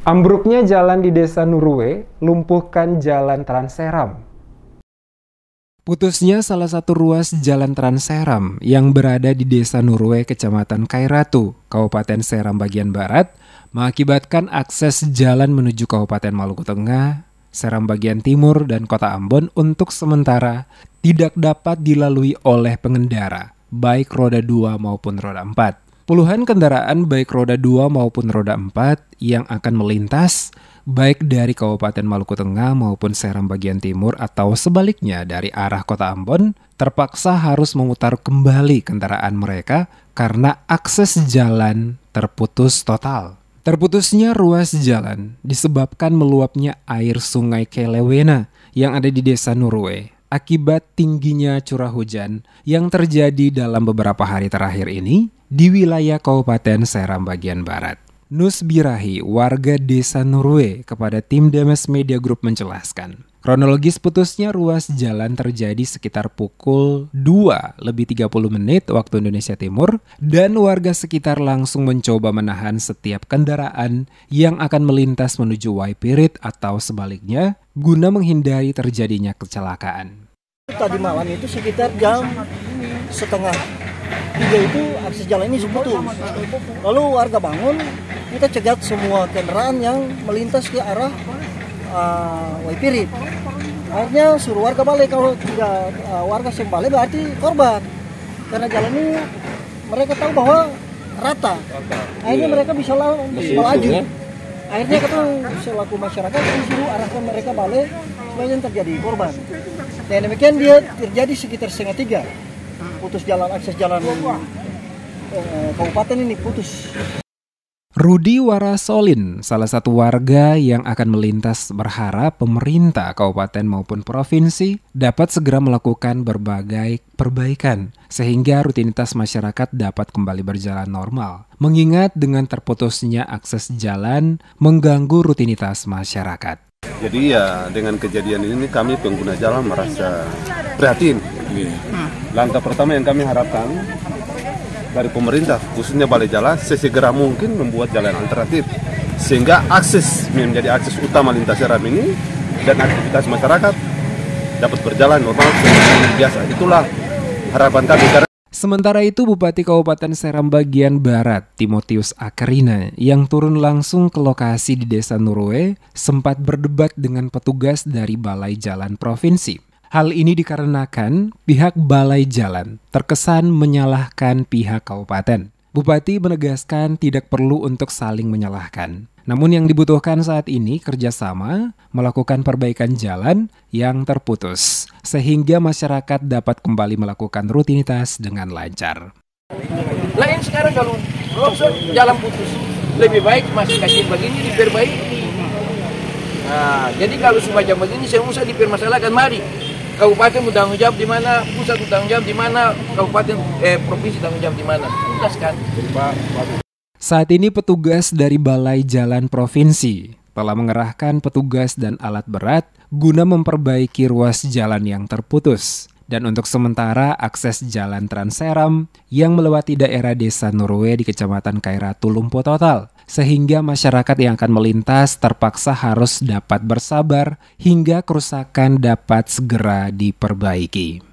Ambruknya jalan di desa Nurwe lumpuhkan jalan Transeram. Putusnya salah satu ruas jalan Transeram yang berada di desa Nurwe, Kecamatan Kairatu, Kabupaten Seram bagian barat, mengakibatkan akses jalan menuju Kabupaten Maluku Tengah, Seram bagian timur, dan Kota Ambon untuk sementara tidak dapat dilalui oleh pengendara, baik roda 2 maupun roda 4. Puluhan kendaraan baik roda 2 maupun roda 4 yang akan melintas baik dari Kabupaten Maluku Tengah maupun Seram bagian timur atau sebaliknya dari arah Kota Ambon terpaksa harus memutar kembali kendaraan mereka karena akses jalan terputus total. Terputusnya ruas jalan disebabkan meluapnya air sungai Kelewena yang ada di desa Nurwe akibat tingginya curah hujan yang terjadi dalam beberapa hari terakhir ini di wilayah Kabupaten Seram bagian barat. Nusbirahi, warga desa Nurwe kepada tim Demes Media Group menjelaskan, kronologis putusnya ruas jalan terjadi sekitar pukul 2 lebih 30 menit waktu Indonesia Timur dan warga sekitar langsung mencoba menahan setiap kendaraan yang akan melintas menuju Waipirit atau sebaliknya guna menghindari terjadinya kecelakaan. Tadi malam itu sekitar jam setengah tiga itu akses jalan ini sebetul Lalu warga bangun, kita cegat semua kendaraan yang melintas ke arah uh, ah, Waipirit. Akhirnya suruh warga balik kalau tidak uh, warga yang balik berarti korban. Karena jalan ini mereka tahu bahwa rata. Akhirnya iya. mereka bisa melaju. Ya? Akhirnya kita selaku masyarakat disuruh arahkan mereka balik supaya yang terjadi korban. Nah demikian dia terjadi sekitar setengah tiga. Putus jalan akses jalan eh, kabupaten ini putus. Rudi Warasolin, salah satu warga yang akan melintas berharap pemerintah kabupaten maupun provinsi dapat segera melakukan berbagai perbaikan sehingga rutinitas masyarakat dapat kembali berjalan normal. Mengingat dengan terputusnya akses jalan mengganggu rutinitas masyarakat. Jadi ya dengan kejadian ini kami pengguna jalan merasa prihatin. Iya. Hmm. Langkah pertama yang kami harapkan dari pemerintah khususnya balai jalan sesegera mungkin membuat jalan alternatif sehingga akses menjadi akses utama lintas jalan ini dan aktivitas masyarakat dapat berjalan normal seperti biasa. Itulah harapan kami. Sementara itu, Bupati Kabupaten Seram bagian Barat, Timotius Akarina, yang turun langsung ke lokasi di Desa Nurwe, sempat berdebat dengan petugas dari Balai Jalan Provinsi. Hal ini dikarenakan pihak Balai Jalan terkesan menyalahkan pihak kabupaten. Bupati menegaskan tidak perlu untuk saling menyalahkan. Namun yang dibutuhkan saat ini kerjasama melakukan perbaikan jalan yang terputus, sehingga masyarakat dapat kembali melakukan rutinitas dengan lancar. Lain sekarang kalau longsor jalan putus, lebih baik masih kasih begini diperbaiki. Nah, jadi kalau semacam begini saya usah dipermasalahkan, mari kabupaten bertanggung jawab di mana, pusat bertanggung jawab di mana, kabupaten eh, provinsi bertanggung jawab di mana. Jelaskan. Saat ini petugas dari Balai Jalan Provinsi telah mengerahkan petugas dan alat berat guna memperbaiki ruas jalan yang terputus. Dan untuk sementara akses jalan Transeram yang melewati daerah desa Norwe di kecamatan Kairatu lumpuh total sehingga masyarakat yang akan melintas terpaksa harus dapat bersabar hingga kerusakan dapat segera diperbaiki.